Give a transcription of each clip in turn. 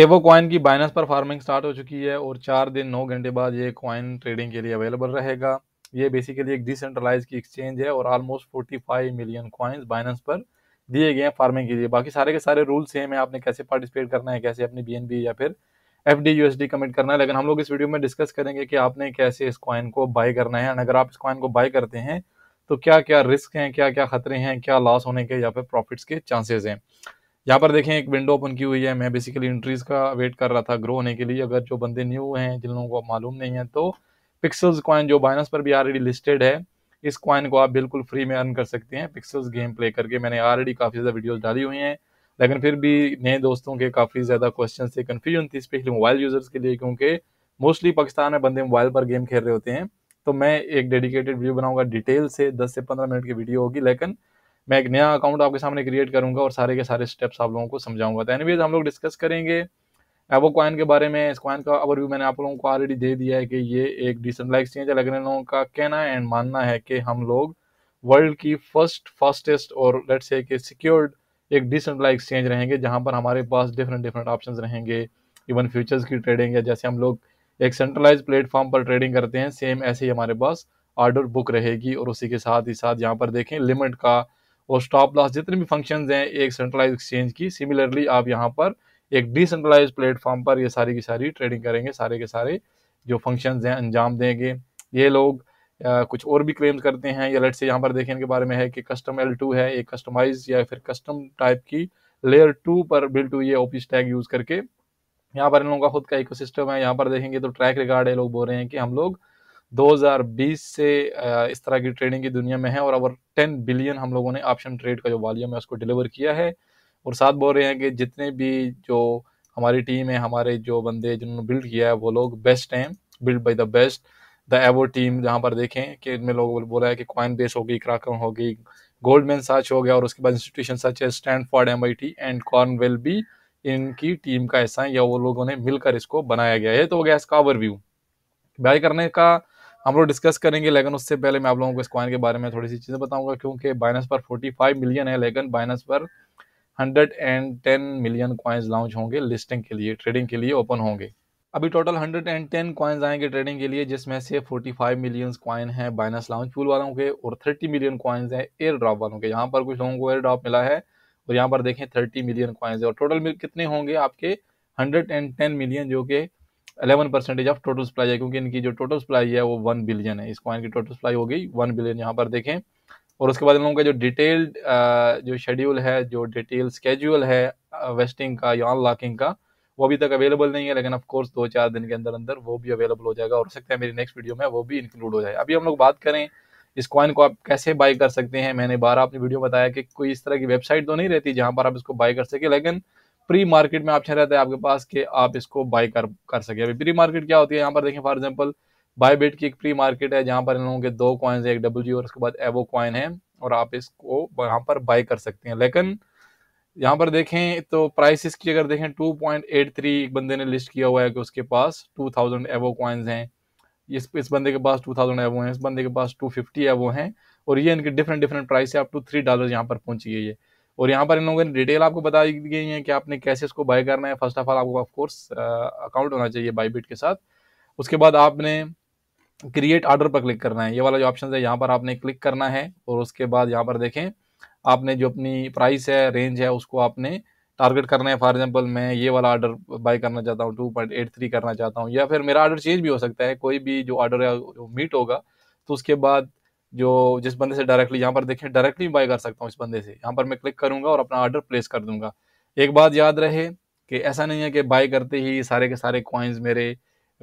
एवो कॉइन की बाइनस पर फार्मिंग स्टार्ट हो चुकी है और चार दिन नौ घंटे बाद ये कॉइन ट्रेडिंग के लिए अवेलेबल रहेगा ये बेसिकली एक डिसेंट्रलाइज की एक्सचेंज है और almost forty five million coins Binance पर दिए गए हैं फार्मिंग के लिए बाकी सारे के सारे रूल सेम है आपने कैसे पार्टिसिपेट करना है कैसे अपनी बी या फिर एफ डी यू कमिट करना है लेकिन हम लोग इस वीडियो में डिस्कस करेंगे कि आपने कैसे इस कॉइन को बाई करना है एंड अगर आप इस कॉइन को बाई करते हैं तो क्या क्या रिस्क हैं क्या क्या खतरे हैं क्या लॉस होने के या फिर प्रॉफिट्स के चांसेज हैं यहाँ पर देखें एक विंडो ओपन की हुई है मैं बेसिकली इंट्रीज का वेट कर रहा था ग्रो होने के लिए अगर जो बंदे न्यू हैं जिन लोगों को मालूम नहीं है तो पिक्सल्स कॉइन जो बाइनस पर भी ऑलरेडी लिस्टेड है इस कॉइन को आप बिल्कुल फ्री में अर्न कर सकते हैं पिक्सल्स गेम प्ले करके मैंने ऑलरेडी काफ़ी ज़्यादा वीडियोज़ डाली हुई हैं लेकिन फिर भी नए दोस्तों के काफ़ी ज़्यादा क्वेश्चन थे कन्फ्यूजन थी स्पेशली मोबाइल यूज़र्स के लिए क्योंकि मोस्टली पाकिस्तान में बंदे मोबाइल पर गेम खेल रहे होते हैं तो मैं एक डेडिकेटेड वीडियो बनाऊंगा डिटेल से 10 से 15 मिनट की वीडियो होगी लेकिन मैं एक नया अकाउंट आपके सामने क्रिएट करूंगा और सारे के सारे स्टेप्स आप लोगों को समझाऊंगा तो एनीवेज हम लोग डिस्कस करेंगे एवो कॉइन के बारे में इस कॉइन का ओवरव्यू मैंने आप लोगों को ऑलरेडी दे दिया है कि ये एक डिसेंट्रलाइज एक्सचेंज है लगने लोगों का कहना है एंड मानना है कि हम लोग वर्ल्ड की फर्स्ट फास्टेस्ट और लेट्स से कि सिक्योर्ड एक डिसेंट्रलाइज एक्सचेंज रहेंगे जहाँ पर हमारे पास डिफरेंट डिफरेंट ऑप्शन रहेंगे इवन फ्यूचर्स की ट्रेडिंग या जैसे हम लोग एक सेंट्रलाइज प्लेटफॉर्म पर ट्रेडिंग करते हैं सेम ऐसे ही हमारे पास ऑर्डर बुक रहेगी और उसी के साथ ही साथ यहाँ पर देखें लिमिट का और स्टॉप लॉस जितने भी फंक्शंस हैं एक सेंट्रलाइज एक्सचेंज की सिमिलरली आप यहाँ पर एक डिसेंट्रलाइज प्लेटफॉर्म पर ये सारी की सारी ट्रेडिंग करेंगे सारे के सारे जो फंक्शन हैं अंजाम देंगे ये लोग आ, कुछ और भी क्लेम्स करते हैं या लेट से यहाँ पर देखें इनके बारे में है कि कस्टम एल टू है एक कस्टमाइज या फिर कस्टम टाइप की लेयर टू पर बिल टू ये ओपी टैग यूज़ करके यहाँ पर इन लोगों का खुद का इकोसिस्टम है यहाँ पर देखेंगे तो ट्रैक रिकॉर्ड है लोग बोल रहे हैं कि हम लोग 2020 से इस तरह की ट्रेडिंग की दुनिया में है और अवर 10 बिलियन हम लोगों ने ऑप्शन ट्रेड का जो वॉल्यूम है उसको डिलीवर किया है और साथ बोल रहे हैं कि जितने भी जो हमारी टीम है हमारे जो बंदे जिन्होंने बिल्ड किया है वो लोग बेस्ट हैं build by the best the एवो टीम जहाँ पर देखें कि इनमें लोग बोला है कि क्वाइन बेस होगी क्राकन होगी गोल्डमैन सच हो गया और उसके बाद इंस्टीट्यूशन सच है स्टैंडफोर्ड एम एंड कॉर्नवेल भी इनकी टीम का ऐसा या वो लोगों ने मिलकर इसको बनाया गया है तो हो गया इसका ओवरव्यू बाय करने का हम लोग डिस्कस करेंगे लेकिन उससे पहले मैं आप लोगों को इस कॉइन के बारे में थोड़ी सी चीज़ें बताऊंगा क्योंकि बाइनस पर 45 मिलियन है लेकिन बाइनस पर 110 मिलियन कॉइन्स लॉन्च होंगे लिस्टिंग के लिए ट्रेडिंग के लिए ओपन होंगे अभी टोटल 110 कॉइन्स आएंगे ट्रेडिंग के लिए जिसमें से 45 मिलियन कॉइन है बाइनस लॉन्च पूल वालों के और 30 मिलियन कॉइन्स हैं एयर ड्रॉप वालों के यहाँ पर कुछ लोगों को एयर ड्रॉप मिला है और यहाँ पर देखें 30 मिलियन कॉइन्स है और टोटल कितने होंगे आपके टेन मिलियन जो कि 11 परसेंटेज ऑफ टोटल सप्लाई है क्योंकि इनकी जो टोटल सप्लाई है वो वन बिलियन है इस कॉइन की टोटल सप्लाई हो गई वन बिलियन यहाँ पर देखें और उसके बाद इन लोगों का जो डिटेल्ड जो शेड्यूल है जो डिटेल स्केड्यूल है वेस्टिंग का या अनलॉकिंग का वो अभी तक अवेलेबल नहीं है लेकिन ऑफकोर्स दो चार दिन के अंदर अंदर वो भी अवेलेबल हो जाएगा और हो सकता है मेरी नेक्स्ट वीडियो में वो भी इंक्लूड हो जाए अभी हम लोग बात करें इस कॉइन को आप कैसे बाई कर सकते हैं मैंने बारह अपनी वीडियो बताया कि कोई इस तरह की वेबसाइट तो नहीं रहती जहाँ पर आप इसको बाई कर सके लेकिन प्री मार्केट में ऑप्शन अच्छा रहता है आपके पास कि आप इसको बाय कर कर सके अभी प्री मार्केट क्या होती है यहाँ पर देखें फॉर एग्जाम्पल बाय बेट की एक प्री मार्केट है जहाँ पर इन लोगों के दो कॉइन्स है एक डब्ल्यू और उसके बाद एवो कॉइन है और आप इसको यहाँ पर बाय कर सकते हैं लेकिन यहाँ पर देखें तो प्राइस इसकी अगर देखें 2.83 एक बंदे ने लिस्ट किया हुआ है कि उसके पास 2000 एवो कॉइन्स हैं इस इस बंदे के पास 2000 एवो हैं इस बंदे के पास 250 एवो हैं और ये इनके डिफरेंट डिफरेंट प्राइस है आप टू थ्री डॉलर यहाँ पर पहुंची गई है और यहाँ पर इन लोगों ने डिटेल आपको दी गई है कि आपने कैसे इसको बाय करना है फर्स्ट ऑफ ऑल आपको ऑफकोर्स अकाउंट होना चाहिए बाईबिट के साथ उसके बाद आपने क्रिएट ऑर्डर पर क्लिक करना है ये वाला जो ऑप्शन है यहाँ पर आपने क्लिक करना है और उसके बाद यहाँ पर देखें आपने जो अपनी प्राइस है रेंज है उसको आपने टारगेट करना है फॉर एग्जांपल मैं ये वाला ऑर्डर बाय करना चाहता हूँ टू पॉइंट एट थ्री करना चाहता हूँ या फिर मेरा ऑर्डर चेंज भी हो सकता है कोई भी जो ऑर्डर है मीट होगा तो उसके बाद जो जिस बंदे से डायरेक्टली यहाँ पर देखें डायरेक्टली बाय कर सकता हूँ इस बंदे से यहाँ पर मैं क्लिक करूँगा और अपना ऑर्डर प्लेस कर दूंगा एक बात याद रहे कि ऐसा नहीं है कि बाय करते ही सारे के सारे कॉइन्स मेरे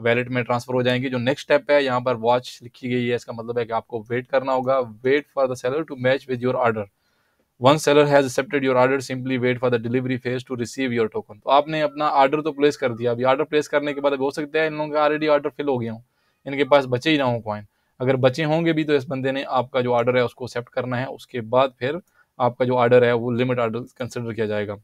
वैलेट में ट्रांसफर हो जाएंगे जो नेक्स्ट स्टेप है यहाँ पर वॉच लिखी गई है इसका मतलब है कि आपको वेट करना होगा wait for the seller to match with your order one seller has accepted your order simply wait for the delivery phase to receive your token तो आपने अपना ऑर्डर तो प्लेस कर दिया अभी ऑर्डर प्लेस करने के बाद हो सकता है इन लोगों का ऑलरेडी ऑर्डर फिल हो गया हूँ इनके पास बचे ही ना हो कॉइन अगर बचे होंगे भी तो इस बंदे ने आपका जो ऑर्डर है उसको एक्सेप्ट करना है उसके बाद फिर आपका जो ऑर्डर है वो लिमिट ऑर्डर कंसिडर किया जाएगा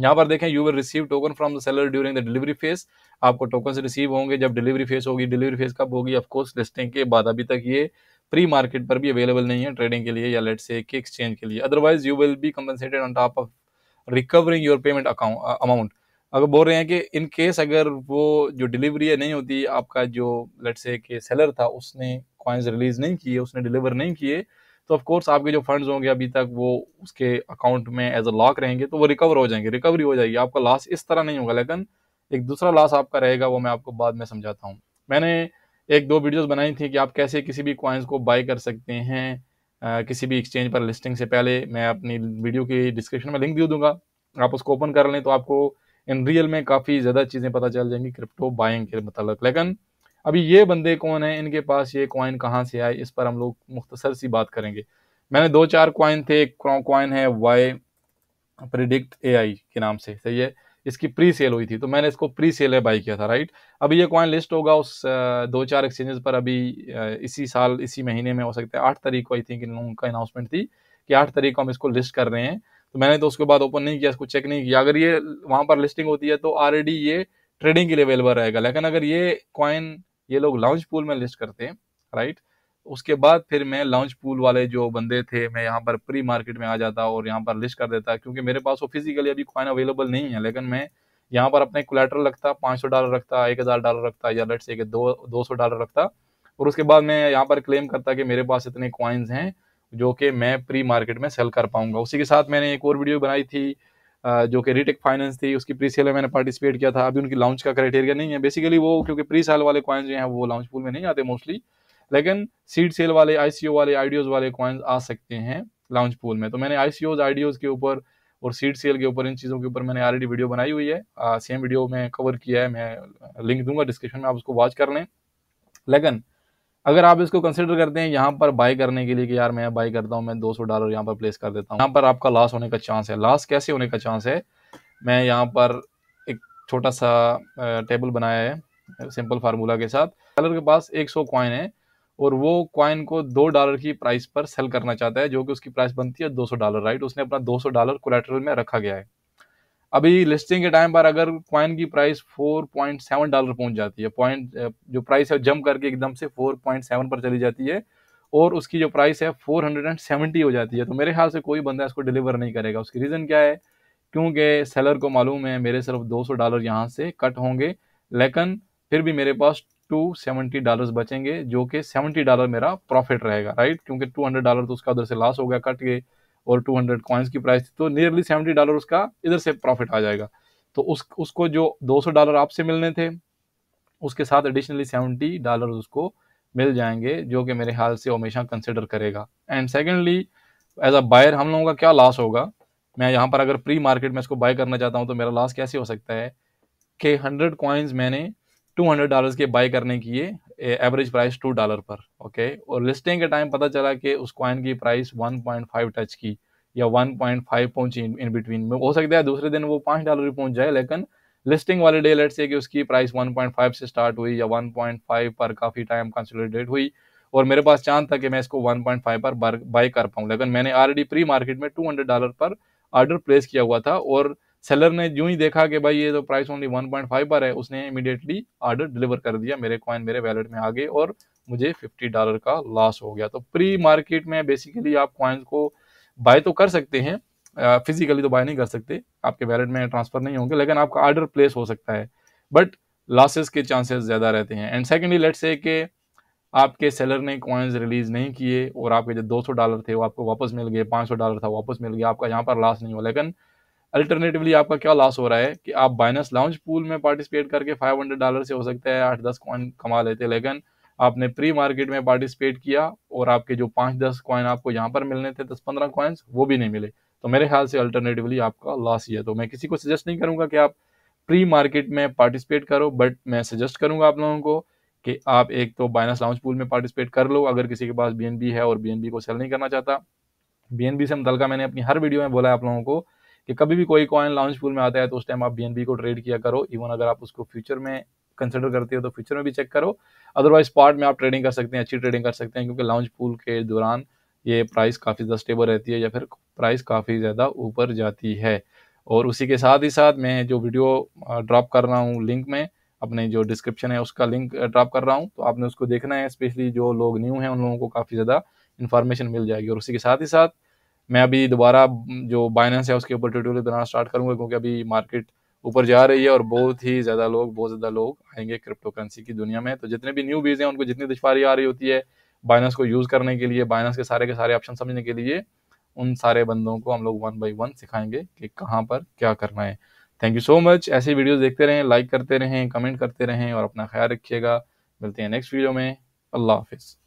यहाँ पर देखें you will receive token from the seller during the delivery phase आपको टोकन रिसीव होंगे जब डिलीवरी फेज होगी डिलीवरी फेज कब होगी ऑफकोर्स लिस्टिंग के बाद अभी तक ये प्री मार्केट पर भी अवेलेबल नहीं है ट्रेडिंग के लिए या लेट से एक्सचेंज के लिए otherwise you will be compensated on top of recovering your payment account amount अगर बोल रहे हैं कि इन केस अगर वो जो डिलीवरी है नहीं होती आपका जो लेट से के सेलर था उसने कॉइन्स रिलीज नहीं किए उसने डिलीवर नहीं किए तो ऑफकोर्स आपके जो फंड्स होंगे अभी तक वो उसके अकाउंट में एज अ लॉक रहेंगे तो वो रिकवर हो जाएंगे रिकवरी हो जाएगी आपका लॉस इस तरह नहीं होगा लेकिन एक दूसरा लॉस आपका रहेगा वो मैं आपको बाद में समझाता हूँ मैंने एक दो वीडियोस बनाई थी कि आप कैसे किसी भी कॉइन्स को बाय कर सकते हैं आ, किसी भी एक्सचेंज पर लिस्टिंग से पहले मैं अपनी वीडियो की डिस्क्रिप्शन में लिंक दे दूंगा आप उसको ओपन कर लें तो आपको इन रियल में काफ़ी ज़्यादा चीज़ें पता चल जाएंगी क्रिप्टो बाइंग के मतलब लेकिन अभी ये बंदे कौन है इनके पास ये क्वाइन कहाँ से आए इस पर हम लोग मुख्तसर सी बात करेंगे मैंने दो चार क्वाइन थे एक क्वाइन है वाई प्रिडिक्ट आई के नाम से सही है इसकी प्री सेल हुई थी तो मैंने इसको प्री सेल है बाई किया था राइट अभी ये क्वाइन लिस्ट होगा उस दो चार एक्सचेंजेस पर अभी इसी साल इसी महीने में हो सकता है आठ तारीख को आई थिंक इन लोगों का अनाउंसमेंट थी कि आठ तारीख को हम इसको लिस्ट कर रहे हैं तो मैंने तो उसके बाद ओपन नहीं किया उसको चेक नहीं किया अगर ये वहाँ पर लिस्टिंग होती है तो ऑलरेडी ये ट्रेडिंग के लिए अवेलेबल रहेगा लेकिन अगर ये कॉइन ये लोग लॉन्च पूल में लिस्ट करते हैं राइट उसके बाद फिर मैं लॉन्च पूल वाले जो बंदे थे मैं यहाँ पर प्री मार्केट में आ जाता और यहाँ पर लिस्ट कर देता क्योंकि मेरे पास वो फिजिकली अभी कॉइन अवेलेबल नहीं है लेकिन मैं यहाँ पर अपने कोलेटर रखता पाँच सौ डॉलर रखता एक हज़ार डॉलर रखता या लेट से दो दो सौ डॉलर रखता और उसके बाद मैं यहाँ पर क्लेम करता कि मेरे पास इतने कॉइन्स हैं जो कि मैं प्री मार्केट में सेल कर पाऊंगा उसी के साथ मैंने एक और वीडियो बनाई थी जो कि रिटेक फाइनेंस थी उसकी प्री सेल में मैंने पार्टिसिपेट किया था अभी उनकी लॉन्च का क्राइटेरिया नहीं है बेसिकली वो क्योंकि प्री सेल वाले कॉइन्स जो हैं वो लॉन्च पूल में नहीं आते मोस्टली लेकिन सीड सेल वाले आईसीओ वाले आइडियोज वाले कॉइन्स आ सकते हैं लॉन्च पूल में तो मैंने आईसीओज आइडियोज के ऊपर और सीड सेल के ऊपर इन चीज़ों के ऊपर मैंने ऑलरेडी वीडियो बनाई हुई है सेम वीडियो में कवर किया है मैं लिंक दूंगा डिस्क्रिप्शन में आप उसको वॉच कर लें लेकिन अगर आप इसको कंसिडर करते हैं यहाँ पर बाय करने के लिए कि यार मैं बाय करता हूँ मैं 200 डॉलर यहाँ पर प्लेस कर देता हूँ यहाँ पर आपका लॉस होने का चांस है लॉस कैसे होने का चांस है मैं यहाँ पर एक छोटा सा टेबल बनाया है सिंपल फार्मूला के साथ डॉलर के पास 100 कॉइन है और वो कॉइन को दो डॉलर की प्राइस पर सेल करना चाहता है जो कि उसकी प्राइस बनती है 200 डॉलर राइट उसने अपना 200 डॉलर कोलेट्रल में रखा गया है अभी लिस्टिंग के टाइम पर अगर कॉइन की प्राइस 4.7 डॉलर पहुंच जाती है पॉइंट जो प्राइस है जंप करके एकदम से 4.7 पर चली जाती है और उसकी जो प्राइस है 470 हो जाती है तो मेरे ख्याल से कोई बंदा इसको डिलीवर नहीं करेगा उसकी रीज़न क्या है क्योंकि सेलर को मालूम है मेरे सिर्फ 200 डॉलर यहाँ से कट होंगे लेकिन फिर भी मेरे पास टू सेवेंटी डॉलर बचेंगे जो कि सेवेंटी डॉलर मेरा प्रॉफिट रहेगा राइट क्योंकि टू हंड्रेड डॉलर तो उसका उधर से लॉस हो गया कट गए और टू हंड्रेड कॉइन्स की प्राइस थी तो नियरली सेवेंटी डॉलर उसका इधर से प्रॉफिट आ जाएगा तो उस उसको जो दो सौ डॉलर आपसे मिलने थे उसके साथ एडिशनली सेवेंटी डॉलर उसको मिल जाएंगे जो कि मेरे ख्याल से हमेशा कंसिडर करेगा and secondly as a buyer हम लोगों का क्या लॉस होगा मैं यहाँ पर अगर प्री मार्केट में इसको बाय करना चाहता हूँ तो मेरा लॉस कैसे हो सकता है कि हंड्रेड कॉइन्स मैंने टू हंड्रेड डॉलर के बाय करने किए एवरेज प्राइस टू डॉलर पर ओके और लिस्टिंग के टाइम पता चला कि उस कॉइन की प्राइस 1.5 टच की या 1.5 पहुंची इन बिटवीन में हो सकता है दूसरे दिन वो पाँच डॉलर भी पहुंच जाए लेकिन लिस्टिंग वाले डे लेट से कि उसकी प्राइस 1.5 से स्टार्ट हुई या 1.5 पर काफ़ी टाइम कंसोलिडेट हुई और मेरे पास चांद था कि मैं इसको 1.5 पर बाई कर पाऊँ लेकिन मैंने ऑलरेडी प्री मार्केट में 200 डॉलर पर ऑर्डर प्लेस किया हुआ था और सेलर ने जो ही देखा कि भाई ये तो प्राइस ओनली 1.5 पर है उसने इमीडिएटली ऑर्डर डिलीवर कर दिया मेरे कॉइन मेरे वैलेट में आ गए और मुझे 50 डॉलर का लॉस हो गया तो प्री मार्केट में बेसिकली आप कॉइन्स को बाय तो कर सकते हैं फिजिकली तो बाय नहीं कर सकते आपके वैलेट में ट्रांसफर नहीं होंगे लेकिन आपका ऑर्डर प्लेस हो सकता है बट लॉसेस के चांसेस ज़्यादा रहते हैं एंड सेकेंडली लेट्स से कि आपके सेलर ने कॉइन्स रिलीज़ नहीं किए और आपके जो 200 डॉलर थे वो आपको वापस मिल गए 500 डॉलर था वापस मिल गया आपका यहाँ पर लॉस नहीं हुआ लेकिन अल्टरनेटिवली आपका क्या लॉस हो रहा है कि आप बाइनस लॉन्च पूल में पार्टिसिपेट करके 500 डॉलर से हो सकता है आठ दस कॉइन कमा लेते लेकिन आपने प्री मार्केट में पार्टिसिपेट किया और आपके जो पाँच दस कॉइन आपको यहाँ पर मिलने थे दस पंद्रह कॉइन्स वो भी नहीं मिले तो मेरे ख्याल से अल्टरनेटिवली आपका लॉस ही है तो मैं किसी को सजेस्ट नहीं करूँगा कि आप प्री मार्केट में पार्टिसिपेट करो बट मैं सजेस्ट करूँगा आप लोगों को कि आप एक तो बाइनस लॉन्च पूल में पार्टिसिपेट कर लो अगर किसी के पास बी है और बी को सेल नहीं करना चाहता बी से मुतल मैंने अपनी हर वीडियो में बोला है आप लोगों को कि कभी भी कोई कॉइन लॉन्च पूल में आता है तो उस टाइम आप बी को ट्रेड किया करो इवन अगर आप उसको फ्यूचर में कंसिडर करते हो तो फ्यूचर में भी चेक करो अदरवाइज स्पॉट में आप ट्रेडिंग कर सकते हैं अच्छी ट्रेडिंग कर सकते हैं क्योंकि लॉन्च पूल के दौरान ये प्राइस काफ़ी ज़्यादा स्टेबल रहती है या फिर प्राइस काफ़ी ज़्यादा ऊपर जाती है और उसी के साथ ही साथ मैं जो वीडियो ड्रॉप कर रहा हूँ लिंक में अपने जो डिस्क्रिप्शन है उसका लिंक ड्रॉप कर रहा हूँ तो आपने उसको देखना है स्पेशली जो लोग न्यू हैं उन लोगों को काफ़ी ज़्यादा इन्फॉर्मेशन मिल जाएगी और उसी के साथ ही साथ मैं अभी दोबारा जो बाइनेंस है उसके ऊपर ट्यूटोरियल बनाना स्टार्ट करूंगा क्योंकि अभी मार्केट ऊपर जा रही है और बहुत ही ज़्यादा लोग बहुत ज़्यादा लोग आएंगे क्रिप्टो करेंसी की दुनिया में तो जितने भी न्यू बीज हैं उनको जितनी दुशारी आ रही होती है बाइनेंस को यूज़ करने के लिए बाइनेंस के सारे के सारे ऑप्शन समझने के लिए उन सारे बंदों को हम लोग वन बाई वन सिखाएंगे कि कहाँ पर क्या करना है थैंक यू सो मच ऐसी वीडियो देखते रहें लाइक करते रहें कमेंट करते रहें और अपना ख्याल रखिएगा मिलते हैं नेक्स्ट वीडियो में अल्लाह हाफिज़